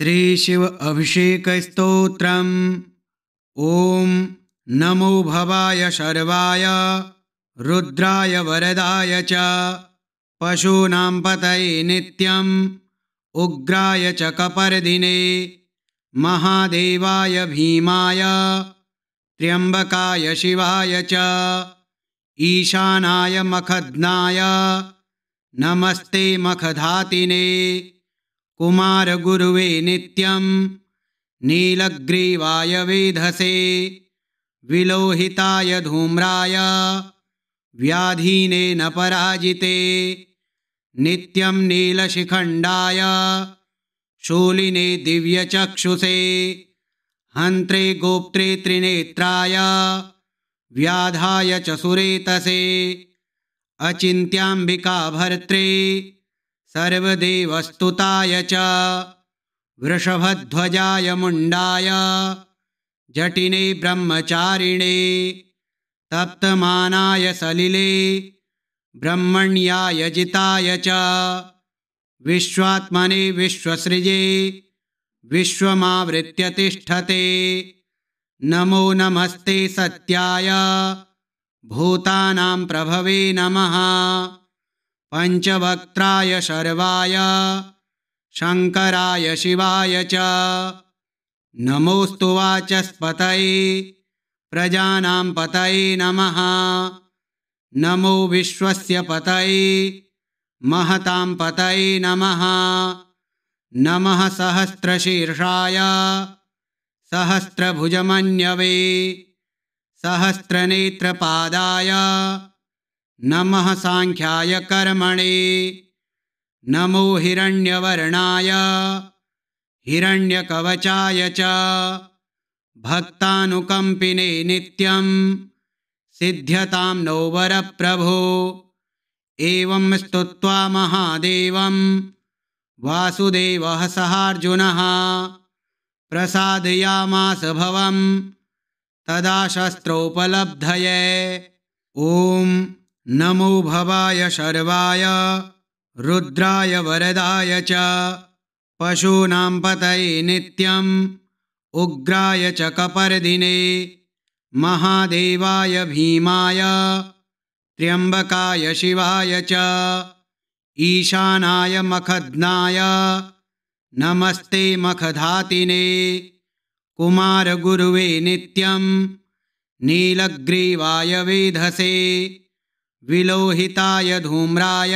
श्रीशिव अभिषेकस्तोत्रम् ॐ नमो भवाय शर्वाय रुद्राय वरदाय च पशूनां पतये नित्यम् उग्राय च कपर्दिने महादेवाय भीमाय त्र्यम्बकाय शिवाय च ईशानाय मखध्नाय नमस्ते मखधातिने कुमारगुरुवे नित्यं नीलग्रीवाय वेधसे विलोहिताय धूम्राय व्याधीने न पराजिते नित्यं नीलशिखण्डाय शोलिने दिव्यचक्षुषे हन्त्रे गोप्त्रे त्रिनेत्राय व्याधाय च सुरेतसे अचिन्त्याम्बिका भर्त्रे सर्वदेवस्तुताय च वृषभध्वजाय मुण्डाय जटिने ब्रह्मचारिणे तप्तमानाय सलिले ब्रह्मण्याय जिताय च विश्वात्मने विश्वसृजे विश्वमावृत्यतिष्ठते नमो नमस्ते सत्याय भूतानां प्रभवे नमः पञ्चवक्त्राय शर्वाय शङ्कराय शिवाय च नमोऽस्तुवाचस्पतये प्रजानां पतये नमः नमो विश्वस्य पतये महतां पतये नमः नमः सहस्रशीर्षाय सहस्रभुजमन्यवे सहस्रनेत्रपादाय नमः सांख्याय कर्मणि नमो हिरण्यवर्णाय हिरण्यकवचाय च भक्तानुकम्पिने नित्यं नो वरप्रभो एवं स्तुत्वा महादेवं वासुदेवः सहार्जुनः प्रसादयामासभवं तदा शस्त्रोपलब्धये ॐ भवाय शर्वाय रुद्राय वरदाय च पतये नित्यम् उग्राय च कपर्दिने महादेवाय भीमाय त्र्यम्बकाय शिवाय च ईशानाय मखध्नाय नमस्ते मखधातिने कुमारगुरुवे नित्यं नीलग्रीवाय वेधसे विलोहिताय धूम्राय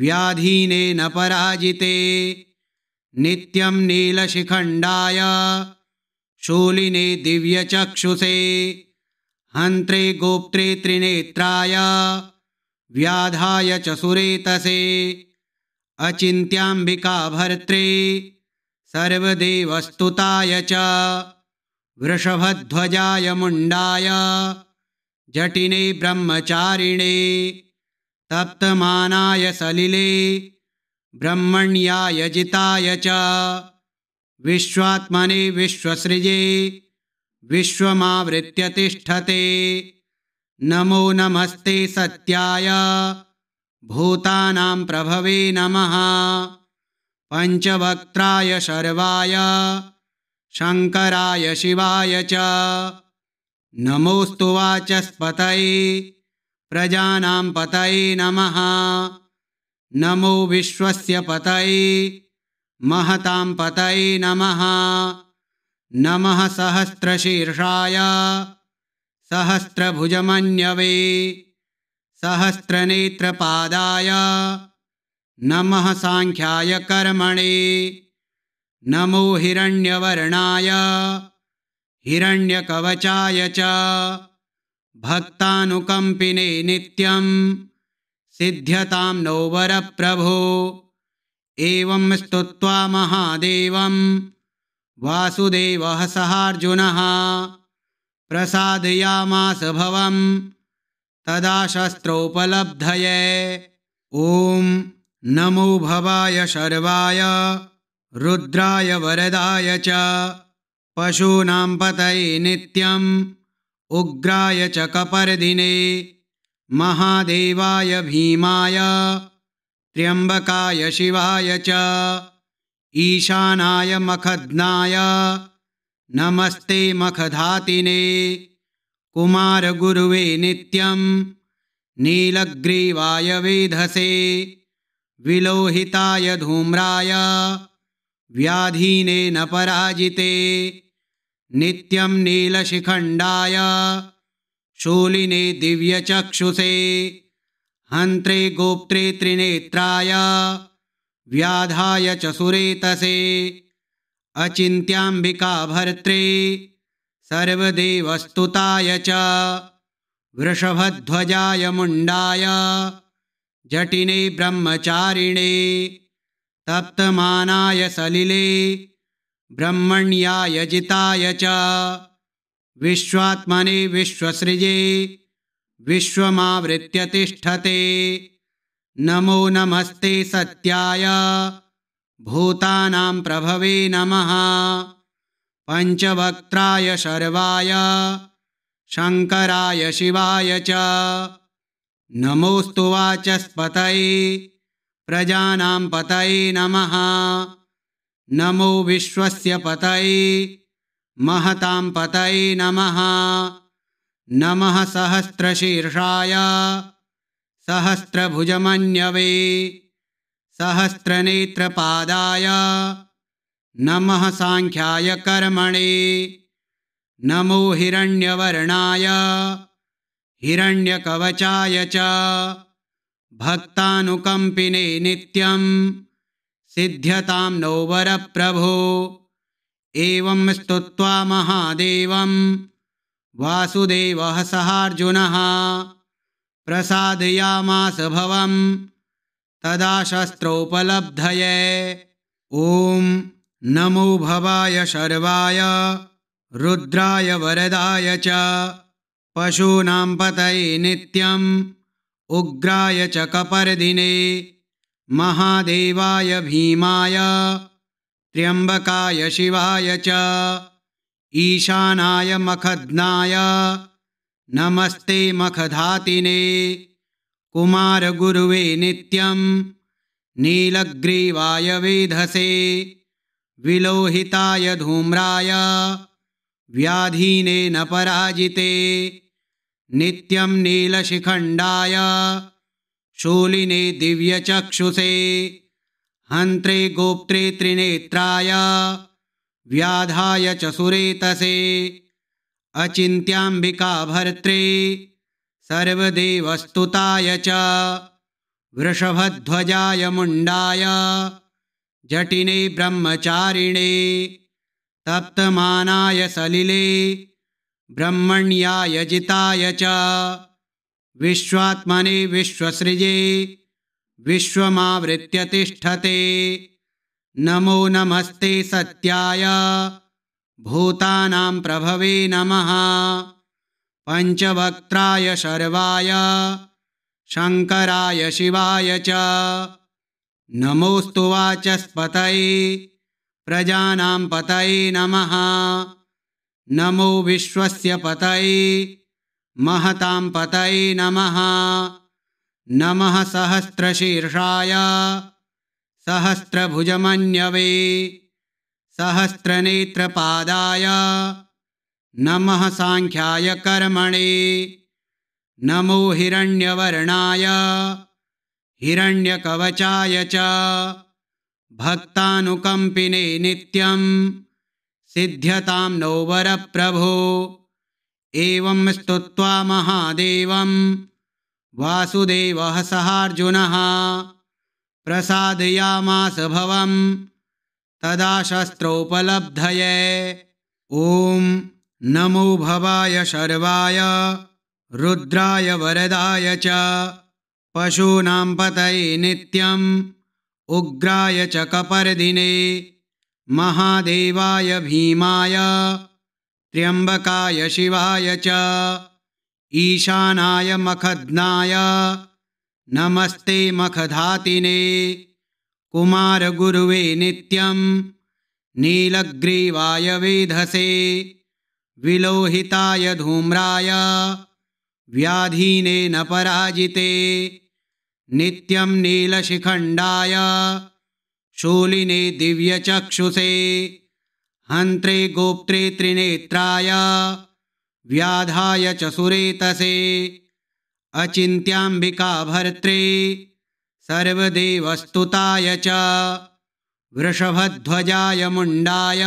व्याधीनेन पराजिते नित्यं नीलशिखण्डाय शूलिने दिव्यचक्षुषे हन्त्रे गोप्त्रे त्रिनेत्राय व्याधाय च सुरेतसे अचिन्त्याम्बिकाभर्त्रे सर्वदेवस्तुताय च वृषभध्वजाय मुण्डाय जटिने ब्रह्मचारिणे तप्तमानाय सलिले ब्रह्मण्याय जिताय च विश्वात्मने विश्वमावृत्य विश्वमावृत्यतिष्ठते नमो नमस्ते सत्याय भूतानां प्रभवे नमः पञ्चवक्त्राय शर्वाय शङ्कराय शिवाय च नमोऽस्तुवाचस्पतये प्रजानां पतये नमः नमो विश्वस्य पतये महतां पतये नमः नमः सहस्रशीर्षाय सहस्रभुजमन्यवे सहस्रनेत्रपादाय नमः साङ्ख्याय कर्मणे नमो हिरण्यवर्णाय हिरण्यकवचाय च भक्तानुकम्पिने नित्यं सिद्ध्यतां प्रभो एवं स्तुत्वा महादेवं वासुदेवः सहार्जुनः प्रसादयामास भवं तदा शस्त्रोपलब्धये ॐ नमो भवाय शर्वाय रुद्राय वरदाय च पशूनां पतये नित्यम् उग्राय च कपर्दिने महादेवाय भीमाय त्र्यम्बकाय शिवाय च ईशानाय मखध्नाय नमस्ते मखधातिने कुमारगुरुवे नित्यं नीलग्रीवाय वेधसे विलोहिताय धूम्राय व्याधीने न पराजिते नित्यं नीलशिखण्डाय शूलिने दिव्यचक्षुषे हन्त्रे गोप्त्रे त्रिनेत्राय व्याधाय च सुरेतसे अचिन्त्याम्बिकाभर्त्रे सर्वदेवस्तुताय च वृषभध्वजाय मुण्डाय जटिने ब्रह्मचारिणे तप्तमानाय सलिले ब्रह्मण्याय जिताय च विश्वात्मने विश्वसृजे विश्वमावृत्यतिष्ठते नमो नमस्ते सत्याय भूतानां प्रभवे नमः पञ्चभक्त्राय शर्वाय शङ्कराय शिवाय च नमोऽस्तुवाचस्पतये प्रजानां पतये नमः नमो विश्वस्य पतये महतां पतये नमः नमः सहस्रशीर्षाय सहस्रभुजमन्यवे सहस्रनेत्रपादाय नमः साङ्ख्याय कर्मणे नमो हिरण्यवर्णाय हिरण्यकवचाय च भक्तानुकम्पिने नित्यम् सिध्यतां नोवरप्रभो एवं स्तुत्वा महादेवं वासुदेवः सहार्जुनः प्रसादयामास भवं तदा शस्त्रोपलब्धये ॐ नमो भवाय शर्वाय रुद्राय वरदाय च पशूनां पतये नित्यम् उग्राय च कपर्दिने महादेवाय भीमाय त्र्यम्बकाय शिवाय च ईशानाय मखध्नाय नमस्ते मखधातिने कुमारगुरुवे नित्यं नीलग्रीवाय वेधसे विलोहिताय धूम्राय व्याधीने पराजिते नित्यं नीलशिखण्डाय शोलिने दिव्यचक्षुषे हन्त्रे गोप्त्रे, त्रिनेत्राय व्याधाय च सुरेतसे अचिन्त्याम्बिकाभर्त्रे सर्वदेवस्तुताय च वृषभध्वजाय मुण्डाय जटिने ब्रह्मचारिणे तप्तमानाय सलिले ब्रह्मण्याय जिताय च विश्वात्मने विश्वसृजे विश्वमावृत्यतिष्ठते नमो नमस्ते सत्याय भूतानां प्रभवे नमः पञ्चभक्त्राय शर्वाय शङ्कराय शिवाय च नमोऽस्तुवाचस्पतये प्रजानां पतये नमः नमो विश्वस्य पतये महतां पतये नमः नमः सहस्रशीर्षाय सहस्रभुजमन्यवे सहस्रनेत्रपादाय नमः साङ्ख्याय कर्मणे नमो हिरण्यवर्णाय हिरण्यकवचाय च भक्तानुकम्पिने नित्यं सिध्यतां नोवरप्रभो एवं स्तुत्वा महादेवं वासुदेवः सहार्जुनः प्रसादयामास भवं तदा शस्त्रोपलब्धये ॐ नमो भवाय शर्वाय रुद्राय वरदाय च पशूनां पतये नित्यम् उग्राय च कपर्दिने महादेवाय भीमाय त्र्यम्बकाय शिवाय च ईशानाय मखध्नाय नमस्ते मखधातिने कुमारगुरुवे नित्यं नीलग्रीवाय वेधसे विलोहिताय धूम्राय व्याधीनेन पराजिते नित्यं नीलशिखण्डाय शोलिने दिव्यचक्षुषे हन्त्रे गोप्त्रे त्रिनेत्राय व्याधाय च सुरेतसे अचिन्त्याम्बिकाभर्त्रे सर्वदेवस्तुताय च वृषभध्वजाय मुण्डाय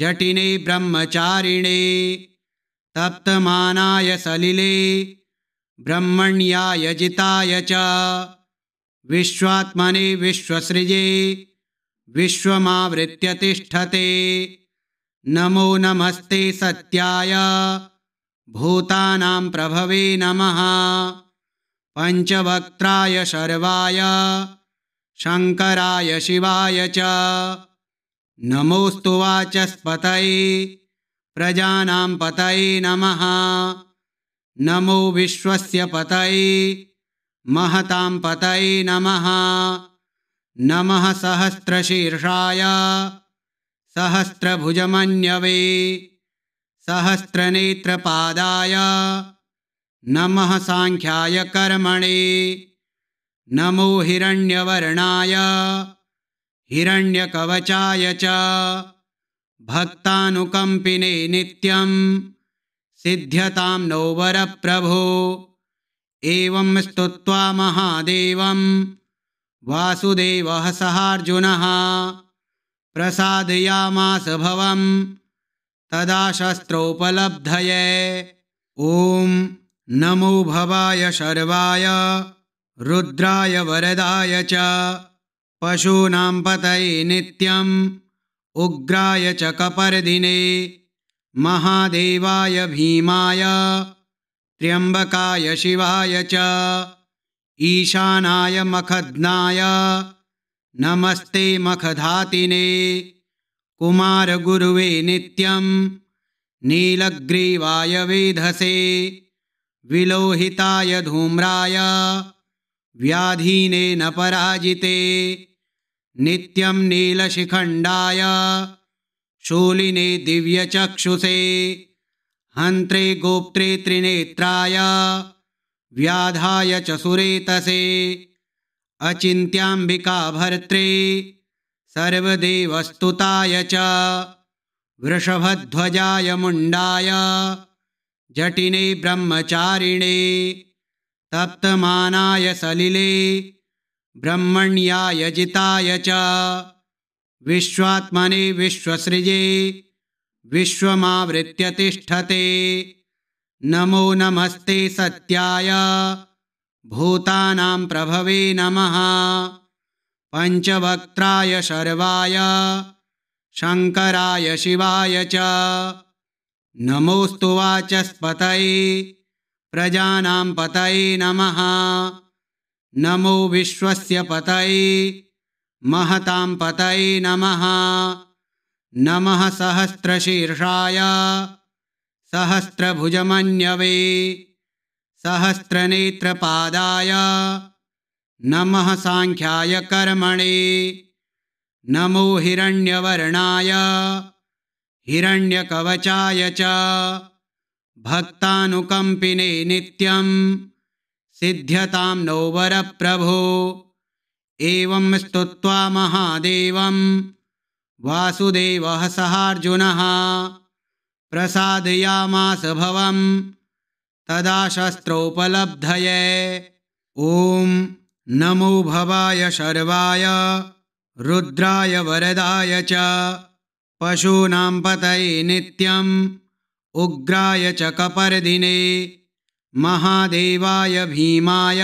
जटिने ब्रह्मचारिणे तप्तमानाय सलिले ब्रह्मण्याय जिताय च विश्वात्मने विश्वसृजे विश्वमावृत्यतिष्ठते नमो नमस्ते सत्याय भूतानां प्रभवे नमः पञ्चवक्त्राय शर्वाय शङ्कराय शिवाय च वाचस्पतये प्रजानां पतये नमः नमो विश्वस्य पतये महतां पतये नमः नमः सहस्रशीर्षाय सहस्रभुजमन्यवे सहस्रनेत्रपादाय नमः साङ्ख्याय कर्मणे नमो हिरण्यवर्णाय हिरण्यकवचाय च भक्तानुकम्पिने नित्यं नो नोवरप्रभो एवं स्तुत्वा महादेवम् वासुदेवः सहार्जुनः प्रसादयामास भवं तदा शस्त्रोपलब्धये ॐ नमो भवाय शर्वाय रुद्राय वरदाय च पशूनां पतये नित्यम् उग्राय च कपर्दिने महादेवाय भीमाय त्र्यम्बकाय शिवाय च ईशानाय मखध्नाय नमस्ते मखधातिने कुमारगुरुवे नित्यं नीलग्रीवाय वेधसे विलोहिताय धूम्राय न पराजिते नित्यं नीलशिखण्डाय शूलिने दिव्यचक्षुषे हन्त्रे गोप्त्रे त्रिनेत्राय व्याधाय च सुरेतसे अचिन्त्याम्बिकाभर्त्रे सर्वदेवस्तुताय च वृषभध्वजाय मुण्डाय जटिने ब्रह्मचारिणे तप्तमानाय सलिले ब्रह्मण्याय जिताय च विश्वात्मने विश्वसृजे विश्वमावृत्यतिष्ठते नमो नमस्ते सत्याय भूतानां प्रभवे नमः पञ्चवक्त्राय शर्वाय शङ्कराय शिवाय च वाचस्पतये प्रजानां पतये नमः नमो विश्वस्य पतये महतां पतये नमः नमः सहस्रशीर्षाय सहस्रभुजमन्यवे सहस्रनेत्रपादाय नमः साङ्ख्याय कर्मणे नमो हिरण्यवर्णाय हिरण्यकवचाय च भक्तानुकम्पिने नित्यं नो वरप्रभो एवं स्तुत्वा महादेवं वासुदेवः सहार्जुनः प्रसादयामास भवं तदा शस्त्रोपलब्धये ॐ नमो भवाय शर्वाय रुद्राय वरदाय च पशूनां पतये नित्यम् उग्राय च कपर्दिने महादेवाय भीमाय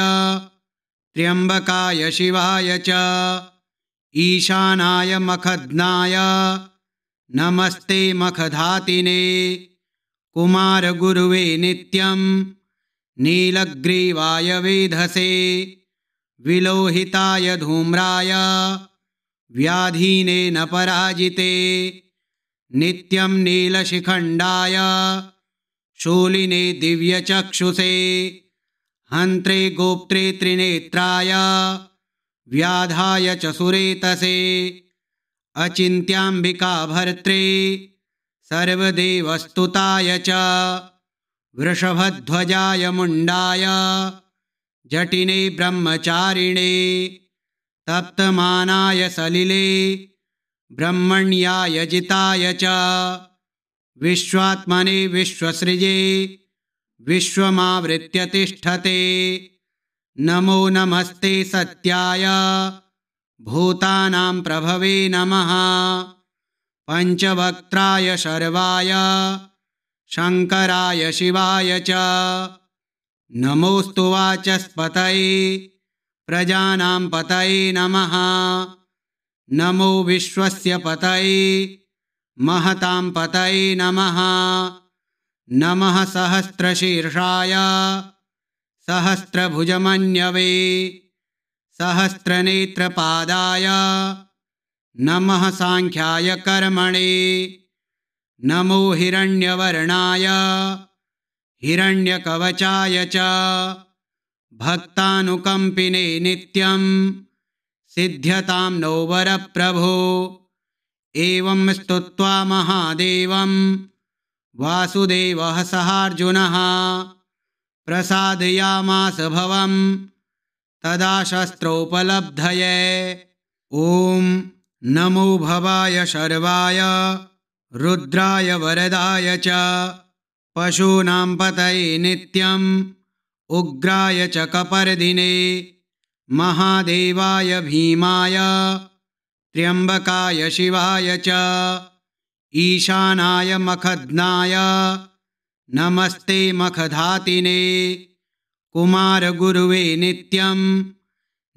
त्र्यम्बकाय शिवाय च ईशानाय मखध्नाय नमस्ते मखधातिने कुमारगुरुवे नित्यं नीलग्रीवाय वेधसे विलोहिताय धूम्राय व्याधीनेन पराजिते नित्यं नीलशिखण्डाय शूलिने दिव्यचक्षुषे हन्त्रे गोप्त्रे त्रिनेत्राय व्याधाय च सुरेतसे अचिन्त्याम्बिकाभर्त्रे सर्वदेवस्तुताय च वृषभध्वजाय मुण्डाय जटिने ब्रह्मचारिणे तप्तमानाय सलिले ब्रह्मण्याय जिताय च विश्वात्मने विश्वसृजे विश्वमावृत्यतिष्ठते नमो नमस्ते सत्याय भूतानां प्रभवे नमः पञ्चवक्त्राय शर्वाय शङ्कराय शिवाय च नमोऽस्तुवाचस्पतये प्रजानां पतये नमः नमो विश्वस्य पतये महतां पतये नमः नमः सहस्रशीर्षाय सहस्रभुजमन्यवे सहस्रनेत्रपादाय नमः साङ्ख्याय कर्मणे नमो हिरण्यवर्णाय हिरण्यकवचाय च भक्तानुकम्पिने नित्यं नो नोवरप्रभो एवं स्तुत्वा महादेवं वासुदेवः सहार्जुनः प्रसादयामासभवम् तदा शस्त्रोपलब्धये ॐ नमो भवाय शर्वाय रुद्राय वरदाय च पशूनां पतये नित्यम् उग्राय च कपर्दिने महादेवाय भीमाय त्र्यम्बकाय शिवाय च ईशानाय मखध्नाय नमस्ते मखधातिने कुमारगुरुवे नित्यं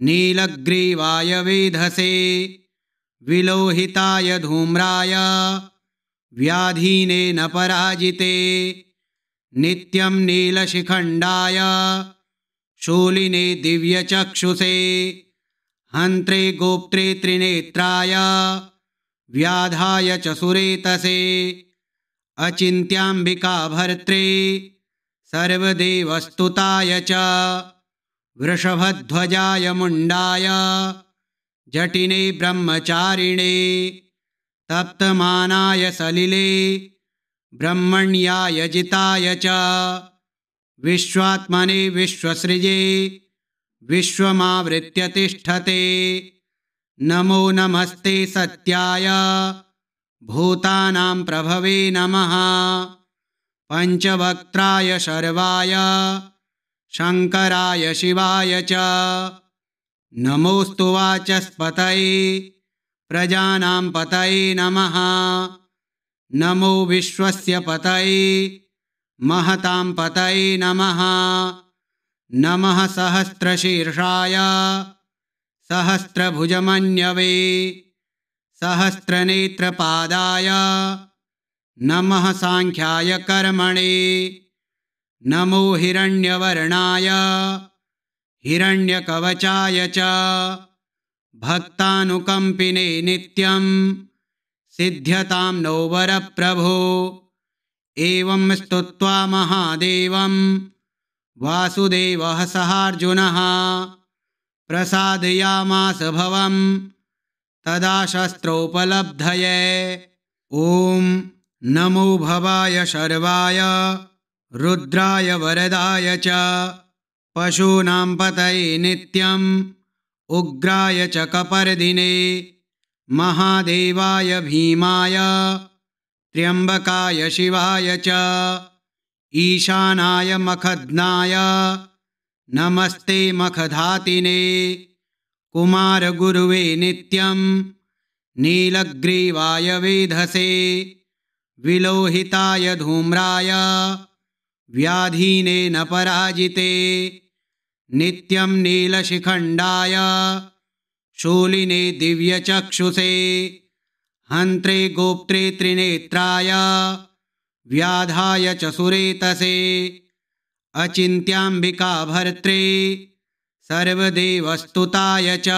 नीलग्रीवाय वेधसे विलोहिताय धूम्राय व्याधीनेन पराजिते नित्यं नीलशिखण्डाय शूलिने दिव्यचक्षुषे हन्त्रे गोप्त्रे त्रिनेत्राय व्याधाय च सुरेतसे अचिन्त्याम्बिका भर्त्रे सर्वदेवस्तुताय च वृषभध्वजाय मुण्डाय जटिने ब्रह्मचारिणे तप्तमानाय सलिले ब्रह्मण्याय जिताय च विश्वात्मने विश्वसृजे विश्वमावृत्यतिष्ठते नमो नमस्ते सत्याय भूतानां प्रभवे नमः पञ्चवक्त्राय शर्वाय शङ्कराय शिवाय च नमोऽस्तुवाचस्पतये प्रजानां पतये नमः नमो विश्वस्य पतये महतां पतये नमः नमः सहस्रशीर्षाय सहस्रभुजमन्यवे सहस्रनेत्रपादाय नमः साङ्ख्याय कर्मणि नमो हिरण्यवर्णाय हिरण्यकवचाय च भक्तानुकम्पिने नित्यं नो वरप्रभो एवं स्तुत्वा महादेवं वासुदेवः सहार्जुनः प्रसादयामासभवं तदा शस्त्रोपलब्धये ॐ नमो भवाय शर्वाय रुद्राय वरदाय च पशूनां पतये नित्यम् उग्राय च कपर्दिने महादेवाय भीमाय त्र्यम्बकाय शिवाय च ईशानाय मखध्नाय नमस्ते मखधातिने कुमारगुरुवे नित्यं नीलग्रीवाय वेधसे विलोहिताय धूम्राय व्याधीनेन पराजिते नित्यं नीलशिखण्डाय शूलिने दिव्यचक्षुषे हन्त्रे गोप्त्रे त्रिनेत्राय व्याधाय च सुरेतसे अचिन्त्याम्बिकाभर्त्रे सर्वदेवस्तुताय च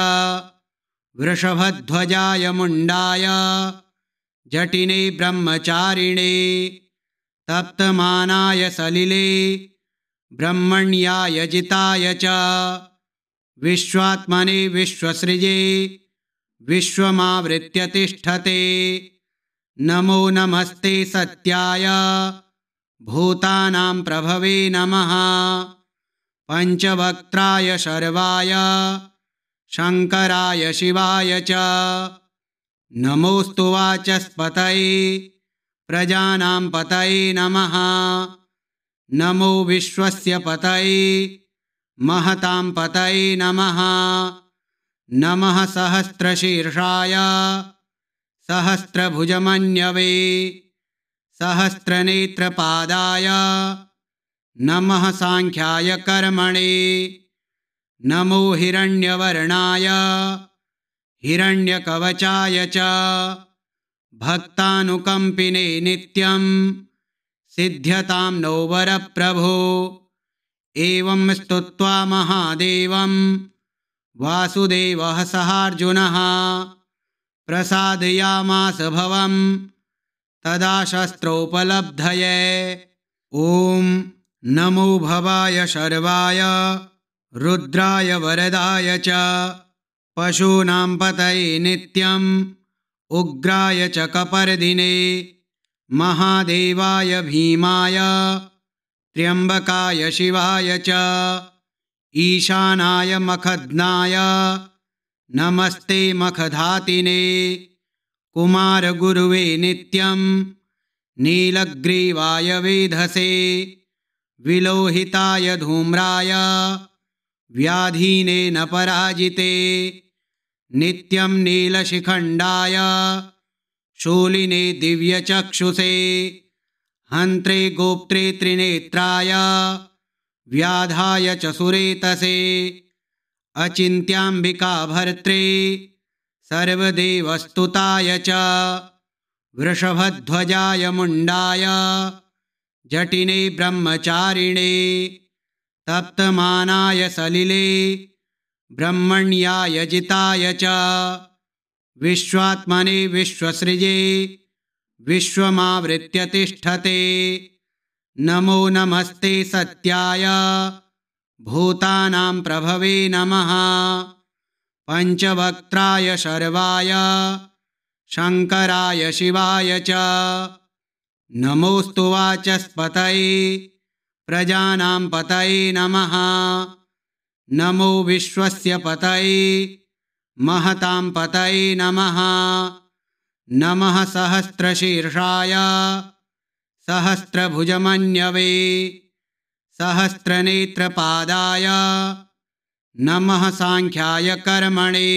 वृषभध्वजाय मुण्डाय जटिने ब्रह्मचारिणे तप्तमानाय सलिले ब्रह्मण्याय जिताय च विश्वात्मने विश्वश्रिजे विश्वमावृत्यतिष्ठते नमो नमस्ते सत्याय भूतानां प्रभवे नमः पञ्चवक्त्राय शर्वाय शङ्कराय शिवाय च वाचस्पतये प्रजानां पतये नमः नमो विश्वस्य पतये महतां पतये नमः नमः सहस्रशीर्षाय सहस्रभुजमन्यवे सहस्रनेत्रपादाय नमः साङ्ख्याय कर्मणे नमो हिरण्यवर्णाय हिरण्यकवचाय च भक्तानुकम्पिने नित्यं सिध्यतां नोवरप्रभो एवं स्तुत्वा महादेवं वासुदेवः सहार्जुनः प्रसादयामास भवं तदा शस्त्रोपलब्धये ॐ नमो भवाय शर्वाय रुद्राय वरदाय च पशूना पतये नि उग्रा च महादेवाय भीमाय त्र्यंबकाय शिवाय च ईशानाय मखध्नाय नमस्ते मखधातिने गुरुवे नित्यम नीलग्रीवाय वेधसे विलोहिताय धूम्राय व्याधीने न पराजिते नित्यं नीलशिखण्डाय शूलिने दिव्यचक्षुषे हन्त्रे गोप्त्रे त्रिनेत्राय व्याधाय च सुरेतसे अचिन्त्याम्बिकाभर्त्रे सर्वदेवस्तुताय च वृषभध्वजाय मुण्डाय जटिने ब्रह्मचारिणे तप्तमानाय सलिले ब्रह्मण्याय जिताय च विश्वात्मने विश्वसृजे विश्वमावृत्यतिष्ठते नमो नमस्ते सत्याय भूतानां प्रभवे नमः पञ्चभक्त्राय शर्वाय शङ्कराय शिवाय च नमोऽस्तुवाचस्पतये प्रजानां पतये नमः नमो विश्वस्य पतये महतां पतये नमः नमः सहस्रशीर्षाय सहस्रभुजमन्यवे सहस्रनेत्रपादाय नमः साङ्ख्याय कर्मणे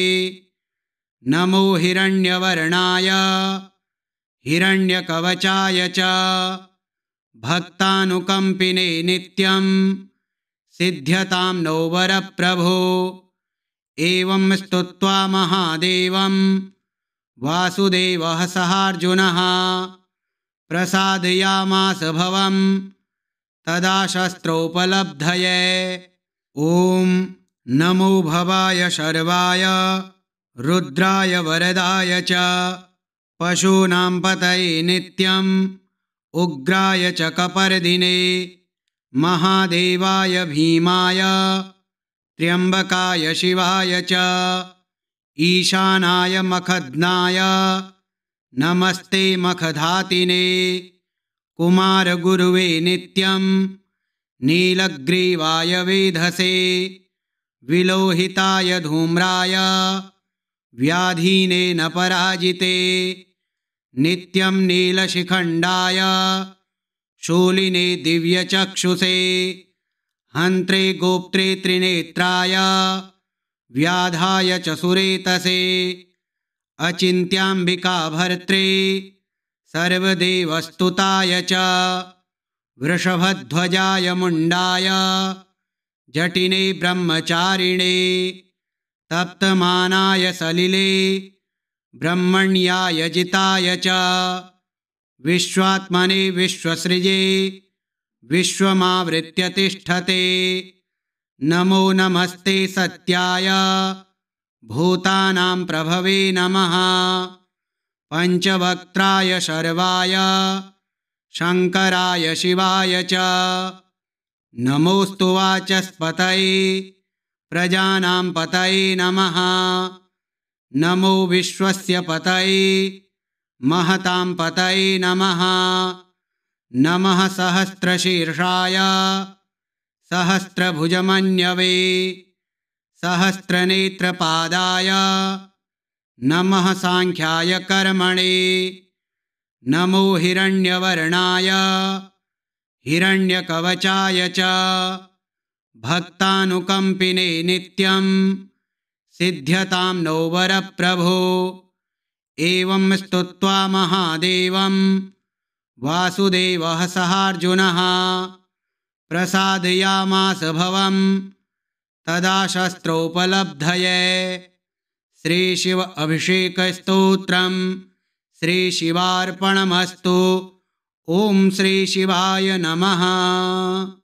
नमो हिरण्यवर्णाय हिरण्यकवचाय च भक्तानुकम्पिने नित्यम् नो वरप्रभो एवं स्तुत्वा महादेवं वासुदेवः सहार्जुनः प्रसादयामास भवं तदा शस्त्रोपलब्धये ॐ नमो भवाय शर्वाय रुद्राय वरदाय च पशूनां पतये नित्यम् उग्राय च कपर्दिने महादेवाय भीमाय त्र्यम्बकाय शिवाय च ईशानाय मखध्नाय नमस्ते मखधातिने कुमारगुरुवे नित्यं नीलग्रीवाय वेधसे विलोहिताय धूम्राय व्याधीने पराजिते नित्यं नीलशिखण्डाय शूलिने दिव्यचक्षुषे हन्त्रे गोप्त्रे त्रिनेत्राय व्याधाय च सुरेतसे अचिन्त्याम्बिकाभर्त्रे सर्वदेवस्तुताय च वृषभध्वजाय मुण्डाय जटिने ब्रह्मचारिणे तप्तमानाय सलिले ब्रह्मण्याय जिताय च विश्वात्मने विश्वसृजे विश्वमावृत्यतिष्ठते नमो नमस्ते सत्याय भूतानां प्रभवे नमः पञ्चभक्त्राय शर्वाय शङ्कराय शिवाय च नमोऽ स्तुवाच प्रजानां पतये नमः नमो विश्वस्य पतये महतां पतये नमः नमः सहस्रशीर्षाय सहस्रभुजमन्यवे सहस्रनेत्रपादाय नमः साङ्ख्याय कर्मणे नमो हिरण्यवर्णाय हिरण्यकवचाय च भक्तानुकम्पिने नित्यं सिध्यतां नोवरप्रभो एवं स्तुत्वा महादेवं वासुदेवः सहार्जुनः भवं तदा शस्त्रोपलब्धये अभिषेकस्तोत्रं श्रीशिवार्पणमस्तु ॐ श्रीशिवाय नमः